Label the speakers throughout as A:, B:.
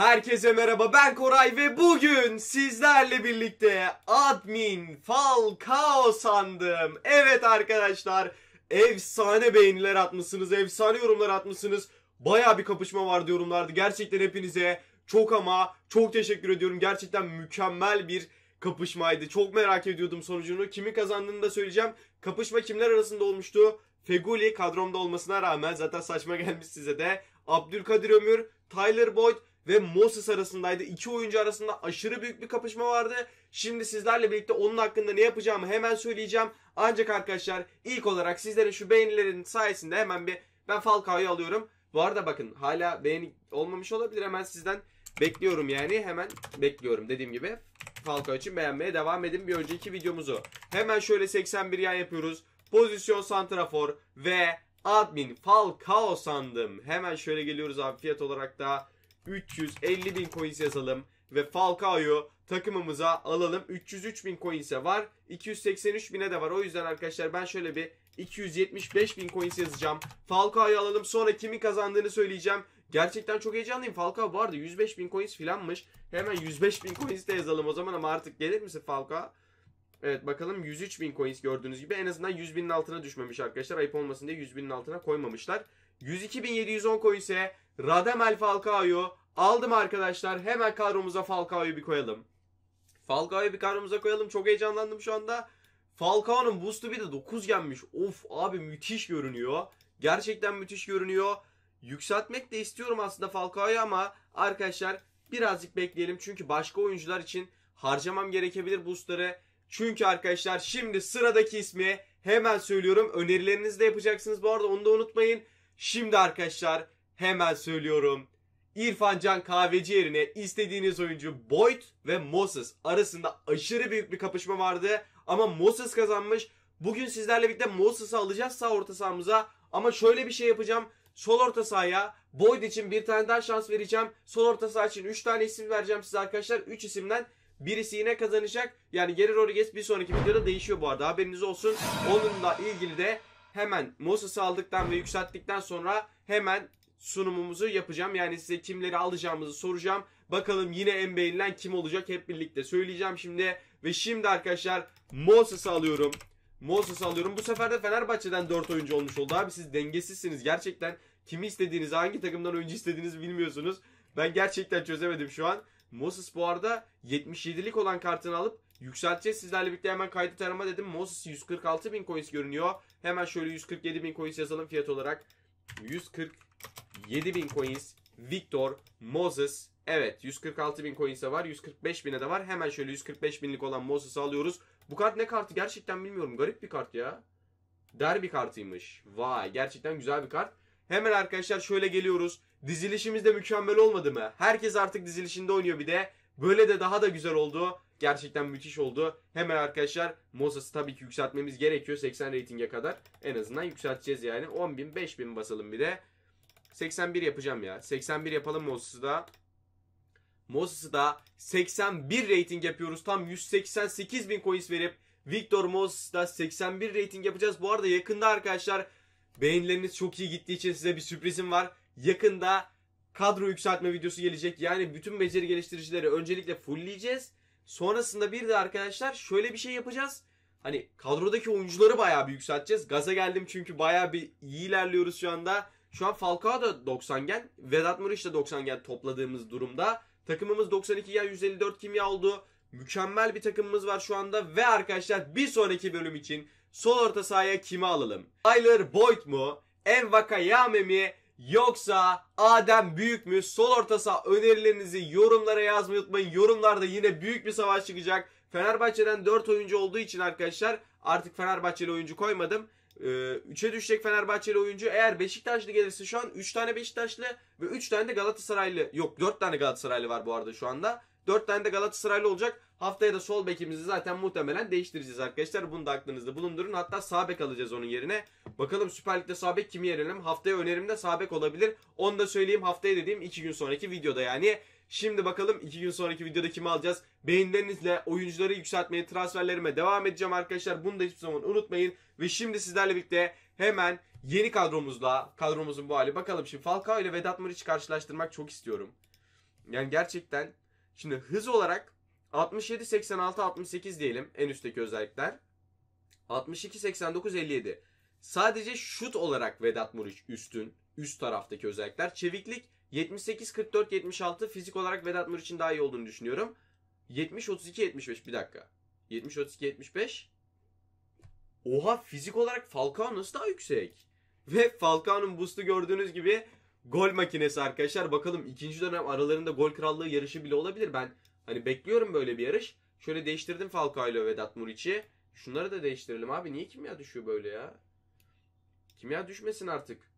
A: Herkese merhaba ben Koray ve bugün sizlerle birlikte admin Falcao sandım. Evet arkadaşlar efsane beğeniler atmışsınız, efsane yorumlar atmışsınız. Baya bir kapışma vardı yorumlarda. Gerçekten hepinize çok ama çok teşekkür ediyorum. Gerçekten mükemmel bir kapışmaydı. Çok merak ediyordum sonucunu. Kimin kazandığını da söyleyeceğim. Kapışma kimler arasında olmuştu? Feguli kadromda olmasına rağmen zaten saçma gelmiş size de. Abdülkadir Ömür, Tyler Boyd ve Moses arasındaydı. İki oyuncu arasında aşırı büyük bir kapışma vardı. Şimdi sizlerle birlikte onun hakkında ne yapacağımı hemen söyleyeceğim. Ancak arkadaşlar ilk olarak sizlerin şu beğenilerin sayesinde hemen bir ben Falcao'yu alıyorum. Bu arada bakın hala beğeni olmamış olabilir. Hemen sizden bekliyorum yani. Hemen bekliyorum dediğim gibi. Falcao için beğenmeye devam edin bir önceki videomuzu. Hemen şöyle 81 yan yapıyoruz. Pozisyon santrafor ve admin Falcao sandım. Hemen şöyle geliyoruz abi fiyat olarak da 350 bin coins yazalım ve Falcao'yu takımımıza alalım. 303 bin coins'e var. 283 bine de var. O yüzden arkadaşlar ben şöyle bir 275 bin coins yazacağım. Falcao'yu alalım. Sonra kimin kazandığını söyleyeceğim. Gerçekten çok heyecanlıyım. Falcao vardı 105 bin coins filanmış. Hemen 105 bin coins de yazalım o zaman ama artık gelir misin Falcao? Evet bakalım 103 bin coins gördüğünüz gibi en azından 100 binin altına düşmemiş arkadaşlar. Ayıp olmasın diye 100 binin altına koymamışlar. 102.710 koy ise Radamel Falcao'yu aldım arkadaşlar. Hemen kadromuza Falcao'yu bir koyalım. Falcao'yu bir kadromuza koyalım. Çok heyecanlandım şu anda. Falcao'nun boost'u bir de 9 gelmiş. Of abi müthiş görünüyor. Gerçekten müthiş görünüyor. Yükseltmek de istiyorum aslında Falcao'yu ama arkadaşlar birazcık bekleyelim. Çünkü başka oyuncular için harcamam gerekebilir boostları. Çünkü arkadaşlar şimdi sıradaki ismi hemen söylüyorum. Önerilerinizi de yapacaksınız bu arada onu da unutmayın. Şimdi arkadaşlar hemen söylüyorum. İrfan Can Kahveci yerine istediğiniz oyuncu Boyd ve Moses arasında aşırı büyük bir kapışma vardı. Ama Moses kazanmış. Bugün sizlerle birlikte Moses'ı alacağız sağ orta sahamıza. Ama şöyle bir şey yapacağım. Sol orta sahaya Boyd için bir tane daha şans vereceğim. Sol orta saha için 3 tane isim vereceğim size arkadaşlar. 3 isimden birisi yine kazanacak. Yani Geri Rodriguez bir sonraki videoda değişiyor bu arada haberiniz olsun. Onunla ilgili de hemen Moses'ı aldıktan ve yükselttikten sonra hemen sunumumuzu yapacağım. Yani size kimleri alacağımızı soracağım. Bakalım yine en beğenilen kim olacak hep birlikte söyleyeceğim şimdi. Ve şimdi arkadaşlar Moses'ı alıyorum. Moses'ı alıyorum. Bu sefer de Fenerbahçe'den 4 oyuncu olmuş oldu. Abi siz dengesizsiniz. Gerçekten kimi istediğinizi, hangi takımdan oyuncu istediğinizi bilmiyorsunuz. Ben gerçekten çözemedim şu an. Moses bu arada 77'lik olan kartını alıp Yükselteceğiz sizlerle birlikte hemen kaydı tarama dedim. Moses 146 bin coins görünüyor. Hemen şöyle 147 bin coins yazalım fiyat olarak. 147 bin coins Victor Moses. Evet 146 bin coins'e var. 145 bine de var. Hemen şöyle 145 binlik olan Moses'ı alıyoruz. Bu kart ne kartı gerçekten bilmiyorum. Garip bir kart ya. Derbi kartıymış. Vay gerçekten güzel bir kart. Hemen arkadaşlar şöyle geliyoruz. Dizilişimiz de mükemmel olmadı mı? Herkes artık dizilişinde oynuyor bir de. Böyle de daha da güzel oldu. Gerçekten müthiş oldu. Hemen arkadaşlar Moses'ı tabii ki yükseltmemiz gerekiyor 80 ratinge kadar. En azından yükselteceğiz yani. 10.000 5.000 basalım bir de. 81 yapacağım ya. 81 yapalım Moses'ı da. Moses'ı da 81 rating yapıyoruz. Tam 188 bin coins verip Victor da 81 rating yapacağız. Bu arada yakında arkadaşlar beğenileriniz çok iyi gittiği için size bir sürprizim var. Yakında kadro yükseltme videosu gelecek. Yani bütün beceri geliştiricileri öncelikle fullleyeceğiz. Sonrasında bir de arkadaşlar şöyle bir şey yapacağız. Hani kadrodaki oyuncuları bayağı bir yükselteceğiz. Gaza geldim çünkü bayağı bir iyi ilerliyoruz şu anda. Şu an Falcao da 90 gen, Vedat Muriç de 90 gen topladığımız durumda. Takımımız 92 gen 154 kimya oldu. Mükemmel bir takımımız var şu anda ve arkadaşlar bir sonraki bölüm için sol orta sahaya kimi alalım? Tyler Boyd mu? Envaka Yame mi? yoksa Adem Büyük mü? Sol orta saha önerilerinizi yorumlara yazmayı unutmayın. Yorumlarda yine büyük bir savaş çıkacak. Fenerbahçe'den 4 oyuncu olduğu için arkadaşlar artık Fenerbahçeli oyuncu koymadım. 3'e ee, düşecek Fenerbahçeli oyuncu. Eğer Beşiktaşlı gelirse şu an 3 tane Beşiktaşlı ve 3 tane de Galatasaraylı. Yok 4 tane Galatasaraylı var bu arada şu anda. 4 tane de Galatasaraylı olacak. Haftaya da sol bekimizi zaten muhtemelen değiştireceğiz arkadaşlar. Bunu da aklınızda bulundurun. Hatta sağ bek alacağız onun yerine. Bakalım Süper Lig'de sağ bek kimi yerelim? Haftaya önerim de sağ bek olabilir. Onu da söyleyeyim haftaya dediğim 2 gün sonraki videoda yani. Şimdi bakalım 2 gün sonraki videoda kimi alacağız? Beğenilerinizle oyuncuları yükseltmeye, transferlerime devam edeceğim arkadaşlar. Bunu da hiçbir zaman unutmayın. Ve şimdi sizlerle birlikte hemen yeni kadromuzla, kadromuzun bu hali. Bakalım şimdi Falcao ile Vedat Muriç karşılaştırmak çok istiyorum. Yani gerçekten Şimdi hız olarak 67, 86, 68 diyelim en üstteki özellikler. 62, 89, 57. Sadece şut olarak Vedat Muriç üstün. Üst taraftaki özellikler. Çeviklik 78, 44, 76. Fizik olarak Vedat Muriç'in daha iyi olduğunu düşünüyorum. 70, 32, 75. Bir dakika. 70, 32, 75. Oha fizik olarak Falcao nasıl daha yüksek? Ve Falcao'nun boost'u gördüğünüz gibi gol makinesi arkadaşlar. Bakalım ikinci dönem aralarında gol krallığı yarışı bile olabilir. Ben hani bekliyorum böyle bir yarış. Şöyle değiştirdim Falcao ile Vedat Muriç'i. Şunları da değiştirelim abi. Niye kimya düşüyor böyle ya? Kimya düşmesin artık.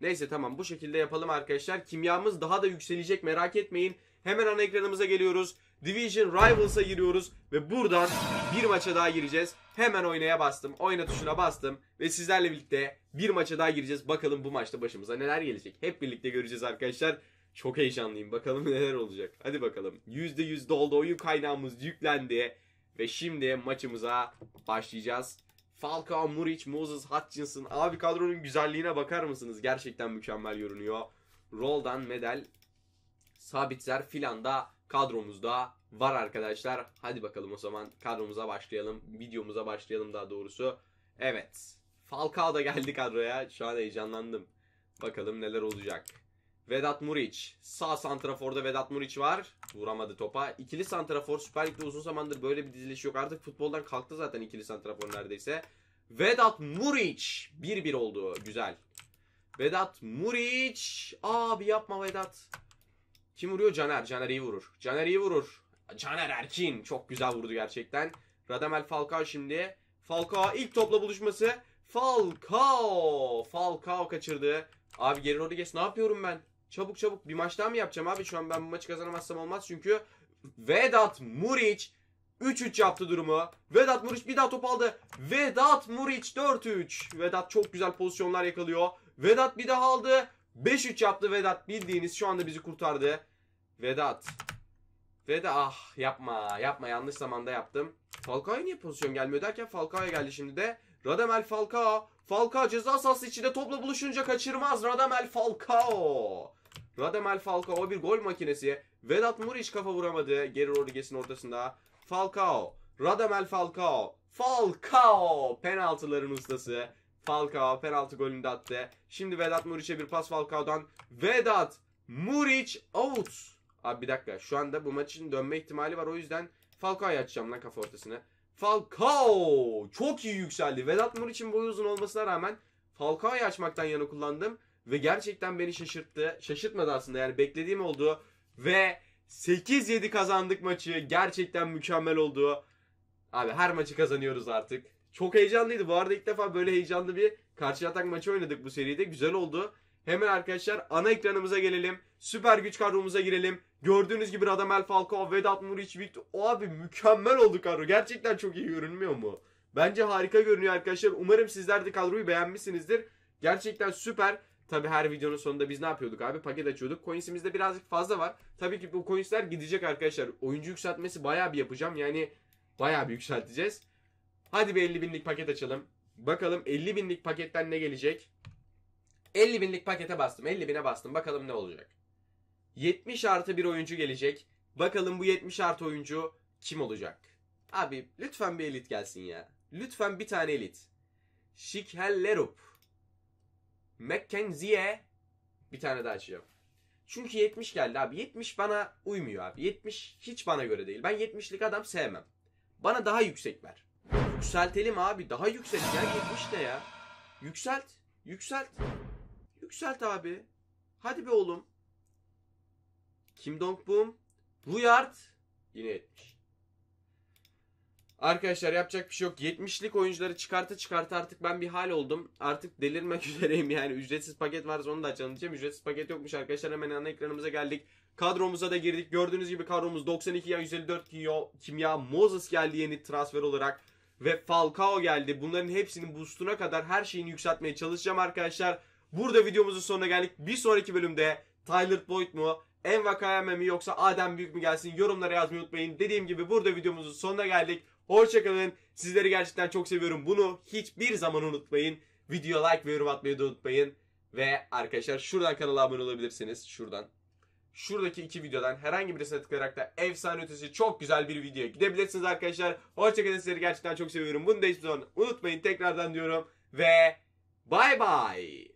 A: Neyse tamam bu şekilde yapalım arkadaşlar. Kimyamız daha da yükselecek merak etmeyin. Hemen ana ekranımıza geliyoruz. Division Rivals'a giriyoruz ve buradan bir maça daha gireceğiz. Hemen oynaya bastım. Oyna tuşuna bastım ve sizlerle birlikte bir maça daha gireceğiz. Bakalım bu maçta başımıza neler gelecek. Hep birlikte göreceğiz arkadaşlar. Çok heyecanlıyım. Bakalım neler olacak. Hadi bakalım. %100 doldu. Oyun kaynağımız yüklendi. Ve şimdi maçımıza başlayacağız. Falcao, Muric, Moses, Hutchinson. Abi kadronun güzelliğine bakar mısınız? Gerçekten mükemmel görünüyor. Roldan, medal, Sabitzer filan da kadromuzda var arkadaşlar. Hadi bakalım o zaman kadromuza başlayalım. Videomuza başlayalım daha doğrusu. Evet. Falcao da geldi kadroya. Şu an heyecanlandım. Bakalım neler olacak. Vedat Muriç. Sağ santraforda Vedat Muriç var. Vuramadı topa. İkili santrafor Süper Lig'de uzun zamandır böyle bir diziliş yok. Artık futboldan kalktı zaten ikili santrafor neredeyse. Vedat Muriç 1-1 oldu. Güzel. Vedat Muriç. Abi yapma Vedat. Kim vuruyor? Caner. Caner iyi vurur. Caner iyi vurur. Caner Erkin. Çok güzel vurdu gerçekten. Radamel Falcao şimdi. Falcao ilk topla buluşması. Falcao. Falcao kaçırdı. Abi geri Rodriguez ne yapıyorum ben? Çabuk çabuk bir maç daha mı yapacağım abi? Şu an ben bu maçı kazanamazsam olmaz çünkü Vedat Muriç 3-3 yaptı durumu. Vedat Muriç bir daha top aldı. Vedat Muriç 4-3. Vedat çok güzel pozisyonlar yakalıyor. Vedat bir daha aldı. 5-3 yaptı Vedat. Bildiğiniz şu anda bizi kurtardı. Vedat. Vedat ah yapma yapma yanlış zamanda yaptım. Falcao'ya niye pozisyon gelmiyor derken Falcao'ya geldi şimdi de. Radamel Falcao. Falcao ceza sahası içinde topla buluşunca kaçırmaz. Radamel Falcao. Radamel Falcao o bir gol makinesi. Vedat Muriç kafa vuramadı. Geri Rodriguez'in ortasında. Falcao. Radamel Falcao. Falcao penaltıların ustası. Falcao penaltı golünü de attı. Şimdi Vedat Muriç'e bir pas Falcao'dan. Vedat Muriç out. Abi bir dakika şu anda bu için dönme ihtimali var. O yüzden Falcao'ya açacağım lan kafa ortasını. Falcao çok iyi yükseldi. Vedat Muriç'in boyu uzun olmasına rağmen Falcao'yu açmaktan yana kullandım. Ve gerçekten beni şaşırttı. Şaşırtmadı aslında yani beklediğim oldu. Ve 8-7 kazandık maçı. Gerçekten mükemmel oldu. Abi her maçı kazanıyoruz artık. Çok heyecanlıydı. Bu arada ilk defa böyle heyecanlı bir karşı atak maçı oynadık bu seride. Güzel oldu. Hemen arkadaşlar ana ekranımıza gelelim. Süper güç kadromuza girelim. Gördüğünüz gibi Radamel Falcao, Vedat Muriç, Victor. O abi mükemmel oldu kadro. Gerçekten çok iyi görünmüyor mu? Bence harika görünüyor arkadaşlar. Umarım sizler de kadroyu beğenmişsinizdir. Gerçekten süper. Tabi her videonun sonunda biz ne yapıyorduk abi? Paket açıyorduk. Coinsimizde birazcık fazla var. Tabii ki bu coinsler gidecek arkadaşlar. Oyuncu yükseltmesi bayağı bir yapacağım. Yani bayağı bir yükselteceğiz. Hadi bir 50 binlik paket açalım. Bakalım 50 binlik paketten ne gelecek? 50 binlik pakete bastım. 50 bine bastım. Bakalım ne olacak? 70 artı bir oyuncu gelecek. Bakalım bu 70 artı oyuncu kim olacak? Abi lütfen bir elit gelsin ya. Lütfen bir tane elit. Şikhel Lerup. Mackenzie. Bir tane daha açacağım. Çünkü 70 geldi abi. 70 bana uymuyor abi. 70 hiç bana göre değil. Ben 70'lik adam sevmem. Bana daha yüksek ver. Yükseltelim abi. Daha yükselt. Gel 70 de ya. Yükselt. Yükselt. Yükselt abi. Hadi be oğlum. Kim Dong Boom. Ruyard. Yine etmiş. Arkadaşlar yapacak bir şey yok. 70'lik oyuncuları çıkarta çıkarta artık ben bir hal oldum. Artık delirmek üzereyim yani. Ücretsiz paket varsa onu da açalım diyeceğim. Ücretsiz paket yokmuş arkadaşlar. Hemen ana ekranımıza geldik. Kadromuza da girdik. Gördüğünüz gibi kadromuz 92 ya 154 kimya. Moses geldi yeni transfer olarak ve Falcao geldi. Bunların hepsinin boostuna kadar her şeyini yükseltmeye çalışacağım arkadaşlar. Burada videomuzun sonuna geldik. Bir sonraki bölümde Tyler Boyd mu, Enva Kayame mi yoksa Adem Büyük mü gelsin yorumlara yazmayı unutmayın. Dediğim gibi burada videomuzun sonuna geldik. Hoşçakalın. Sizleri gerçekten çok seviyorum. Bunu hiçbir zaman unutmayın. Video like ve yorum atmayı da unutmayın. Ve arkadaşlar şuradan kanala abone olabilirsiniz. Şuradan şuradaki iki videodan herhangi birisine tıklayarak da efsane ötesi çok güzel bir videoya gidebilirsiniz arkadaşlar. Hoşçakalın sizleri gerçekten çok seviyorum. Bunu da hiçbir zaman unutmayın tekrardan diyorum ve bay bay.